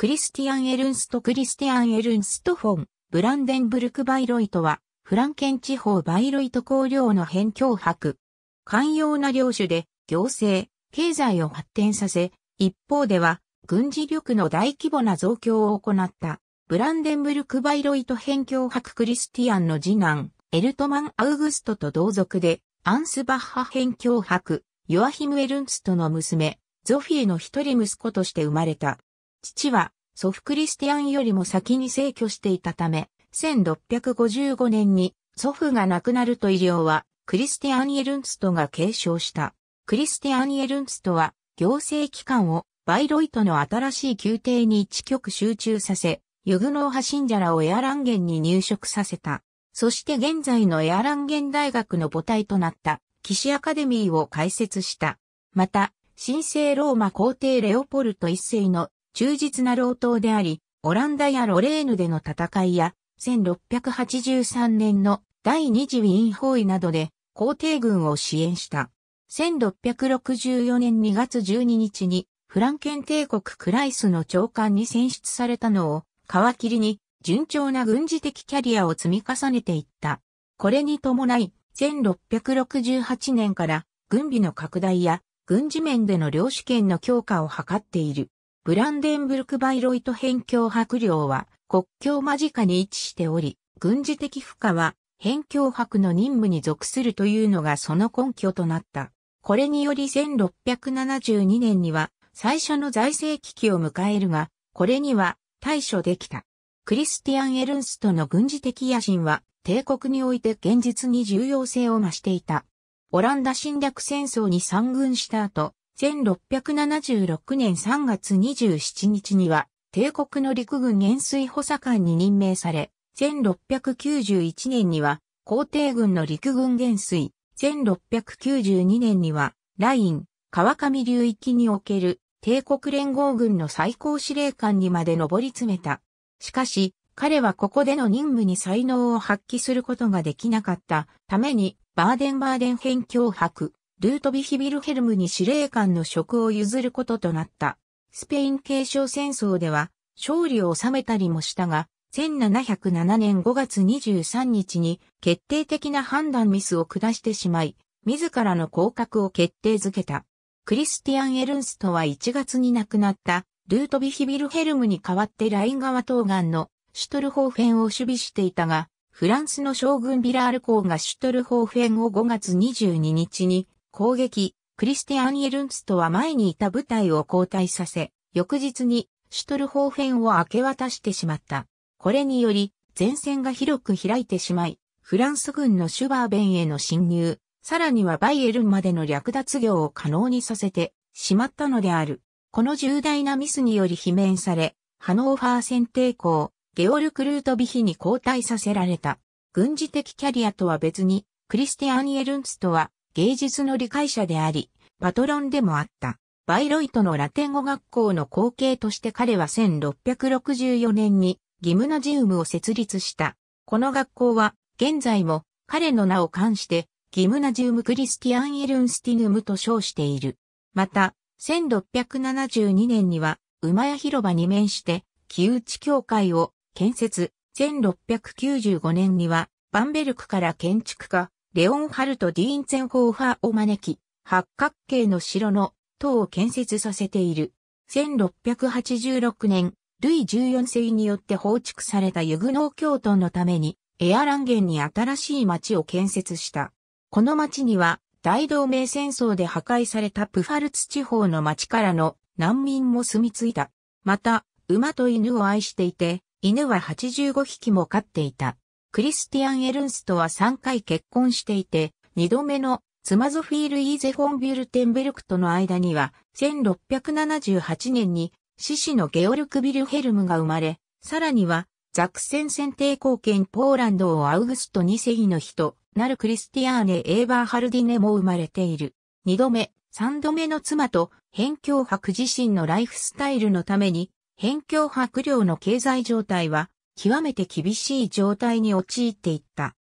クリスティアン・エルンスト・クリスティアン・エルンスト・フォン、ブランデンブルク・バイロイトは、フランケン地方バイロイト公領の辺境博。寛容な領主で、行政、経済を発展させ、一方では、軍事力の大規模な増強を行った、ブランデンブルク・バイロイト辺境博クリスティアンの次男、エルトマン・アウグストと同族で、アンスバッハ辺境博、ヨアヒム・エルンストの娘、ゾフィエの一人息子として生まれた。父は祖父クリスティアンよりも先に逝去していたため、1655年に祖父が亡くなると医療はクリスティアン・エルンストが継承した。クリスティアン・エルンストは行政機関をバイロイトの新しい宮廷に一極集中させ、ユグノーハ信者らをエアランゲンに入植させた。そして現在のエアランゲン大学の母体となった騎士アカデミーを開設した。また、神聖ローマ皇帝レオポルト一世の忠実な老頭であり、オランダやロレーヌでの戦いや、1683年の第二次ウィーン包囲などで皇帝軍を支援した。1664年2月12日にフランケン帝国クライスの長官に選出されたのを皮切りに順調な軍事的キャリアを積み重ねていった。これに伴い、1668年から軍備の拡大や軍事面での領主権の強化を図っている。ブランデンブルク・バイロイト辺境白領は国境間近に位置しており、軍事的負荷は辺境伯の任務に属するというのがその根拠となった。これにより1672年には最初の財政危機を迎えるが、これには対処できた。クリスティアン・エルンストの軍事的野心は帝国において現実に重要性を増していた。オランダ侵略戦争に参軍した後、1676年3月27日には、帝国の陸軍元帥補佐官に任命され、1691年には、皇帝軍の陸軍元帥、1692年には、ライン、川上流域における帝国連合軍の最高司令官にまで上り詰めた。しかし、彼はここでの任務に才能を発揮することができなかったために、バーデンバーデン辺境迫。ルートビヒ・ビルヘルムに司令官の職を譲ることとなった。スペイン継承戦争では勝利を収めたりもしたが、1707年5月23日に決定的な判断ミスを下してしまい、自らの降格を決定づけた。クリスティアン・エルンストは1月に亡くなったルートビヒ・ビルヘルムに代わってライン川東岸のシュトルホーフェンを守備していたが、フランスの将軍ビラール公がシュトルホーフェンを5月22日に攻撃、クリスティアン・エルンストは前にいた部隊を交代させ、翌日にシュトルホーフェンを明け渡してしまった。これにより、前線が広く開いてしまい、フランス軍のシュバーベンへの侵入、さらにはバイエルンまでの略奪業を可能にさせてしまったのである。この重大なミスにより罷免され、ハノーファー戦抵抗、ゲオルク・ルートビヒに交代させられた。軍事的キャリアとは別に、クリスティアン・エルンストは、芸術の理解者であり、パトロンでもあった。バイロイトのラテン語学校の後継として彼は1664年にギムナジウムを設立した。この学校は現在も彼の名を冠してギムナジウムクリスティアン・エルンスティヌムと称している。また、1672年には馬屋広場に面して木内教会を建設。1695年にはバンベルクから建築家、レオンハルト・ディーンツェンホーファーを招き、八角形の城の塔を建設させている。1686年、ルイ14世によって放築されたユグノー教徒のために、エアランゲンに新しい町を建設した。この町には、大同盟戦争で破壊されたプファルツ地方の町からの難民も住み着いた。また、馬と犬を愛していて、犬は85匹も飼っていた。クリスティアン・エルンストは3回結婚していて、2度目の妻ゾフィール・イーゼ・フォン・ビュルテンベルクとの間には、1678年に獅子のゲオルク・ビルヘルムが生まれ、さらには、ザクセン選定貢献ポーランドをアウグスト2世の人、なるクリスティアーネ・エーバー・ハルディネも生まれている。2度目、3度目の妻と、辺境伯自身のライフスタイルのために、辺境伯領の経済状態は、極めて厳しい状態に陥っていった。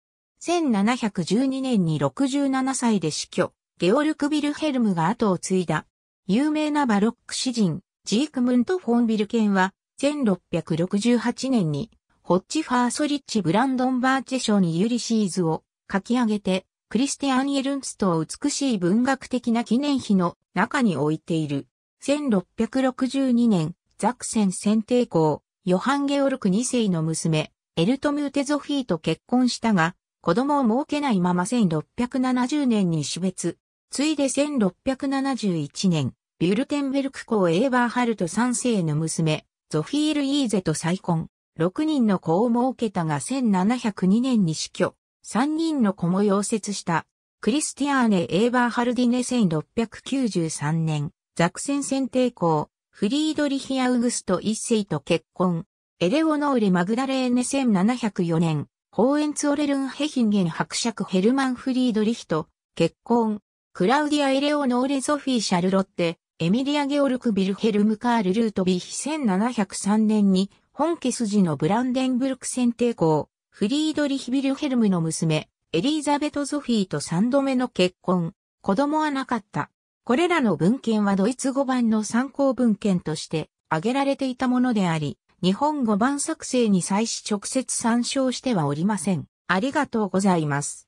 1712年に67歳で死去、ゲオルク・ビルヘルムが後を継いだ。有名なバロック詩人、ジークムント・フォン・ビルケンは、1668年に、ホッチ・ファーソリッチ・ブランドン・バーチェ賞にユリシーズを書き上げて、クリスティアン・エルンストを美しい文学的な記念碑の中に置いている。1662年、ザクセン選定校、ヨハン・ゲオルク2世の娘、エルトムーテゾフィーと結婚したが、子供を設けないまま1670年に死別。ついで1671年、ビュルテンベルク公エーバーハルト3世の娘、ゾフィール・イーゼと再婚。6人の子を設けたが1702年に死去。3人の子も溶接した。クリスティアーネ・エーバーハルディネ1693年、ザクセン選定校、フリードリヒ・アウグスト一世と結婚。エレオノーレ・マグダレーネ1704年、ホーエンツオレルン・ヘヒンゲン伯爵ヘルマン・フリードリヒと結婚。クラウディア・エレオノーレ・ソフィー・シャルロッテ、エミリア・ゲオルク・ビルヘルム・カール・ルートビヒ1703年に、本家筋のブランデンブルク選定校、フリードリヒ・ビルヘルムの娘、エリーザベト・ゾフィーと3度目の結婚。子供はなかった。これらの文献はドイツ語版の参考文献として挙げられていたものであり、日本語版作成に際し直接参照してはおりません。ありがとうございます。